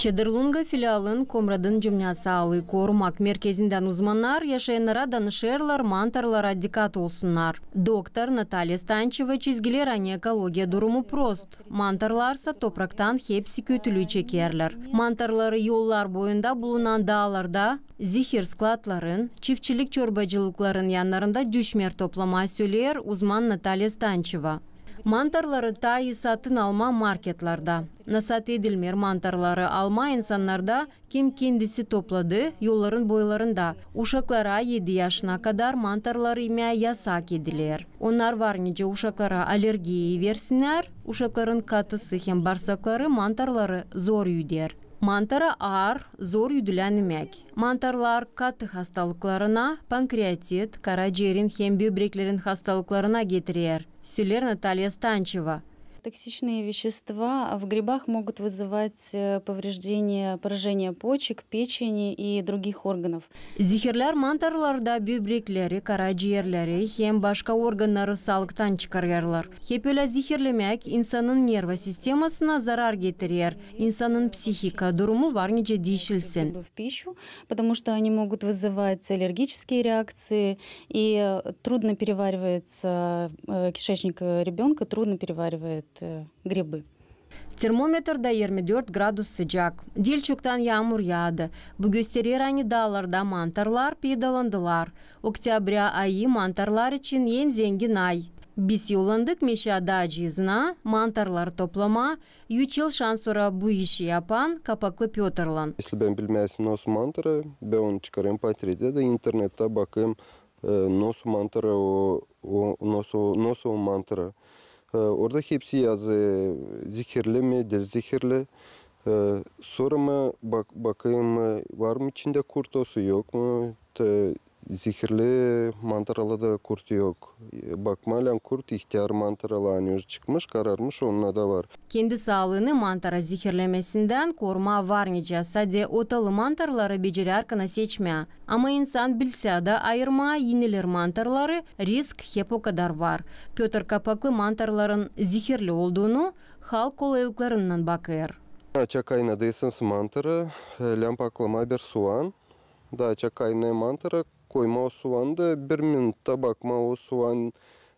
чедырлунга филиалын комрадын алы кормак меркезінден узманнар яшайынара данышерлар мантарлар дикат олсынар. доктор наталья станчева чизгелер ане экология дуруму прост мантарларса топрактан хепсі көтілі чекерлер мантарлары жолдор бойында булунан дааларда зихир складларын чивчилик чорбачылыкларын яннарында дүшмер топлама сөйлер узман наталья станчева Мантарлары тайы сатын алма маркетларда. Насат Эділмер мантарлары алма инсанларда кем кендесі топлады, юлларын бойларында. Ушаклара 7 яшына кадар мантарлары имя яса кеділер. Онар варниче ушаклара аллергии версінер, ушакларын катысы хем барсаклары мантарлары зор юдер. Мантара ар зор юдуляны мәк. Мантарлар каты хасталықларына, панкреатит, хем хембиобреклерин хасталықларына кетірер. Селер Наталья Станчева – Токсичные вещества в грибах могут вызывать э, повреждения, поражение почек, печени и других органов. Зихерлер мантарларда бюбриклери, кара хем башка органнары салыктан чыгарырлар. Хепеле зихерлемек инсанын нерва системасына зарар кетирер, инсанын психика дуруму варниче дейшилсин. В пищу, потому что они могут вызывать аллергические реакции и э, трудно переваривается э, кишечник ребенка, трудно переваривает грибы. термометрда 24 градус sıcak. Dilçuk'tan yağmur yağdı. Bu göstererani dağlarda mantarlar peydalandılar. Oktyabrya ayı mantarlar için en zengin ay. Biz yollandık meşada acizna, mantarlar toplama, 3 yıl şansora bu işi yapan kapaklı Piotr'lan. Если ben bilmezsem nasıl mantarı, ben onu çıkarayım patride de internette bakayım nasıl mantarı, o, o nasıl, nasıl mantarı. Ee, Oradaki hepsi yazı zikirli mi, dil zikirli. Ee, Soruma bak, bakayım var mı içinde kurtosu yok mu? zihirli mantaralada kurt yok. Bakmalan kurt ihtiyar mantarala anıyor çıkmış kararmış onunla da var. Kendi sağlığını mantara zihirlemesinden koruma var nice. Sade otalı mantarları beceri arkana seçme. Ama insan bilse de ayırma yenilir mantarları risk hep o kadar var. Pötr kapaklı mantarların zihirli olduğunu halk kolaylıklarından bakır. Açak kaynadıysanız mantarı, lampaklama bir suan, da açak kaynaya mantara koyma osuvan da bir minutta bakma osuvan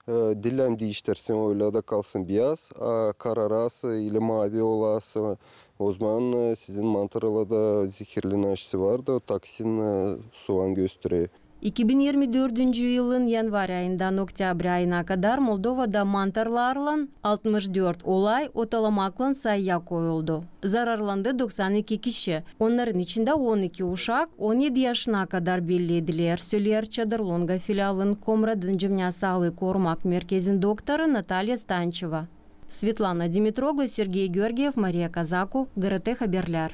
e, dilem değiştirsin öyle de kalsın beyaz. A, kararası ile mavi olası o zaman e, sizin mantarala da zehirli naşisi var da o taksin e, suvan gösteriyor. эки миң жыйырма төртүнчү жылдын январь айынан октябрь айына кадар молдовада мантарларлан алтымыш төрт улай оталамаклан сайя коюлду зарарланды доксан эки киши ондордун ичинде он эки ушак он жети кадар белледилер сөйлер чадырлонго филиалынын комрадын жымня салык кормак меркезин доктору наталья станчева светлана димитрогла сергей георгиев мария казаку грт хаберляр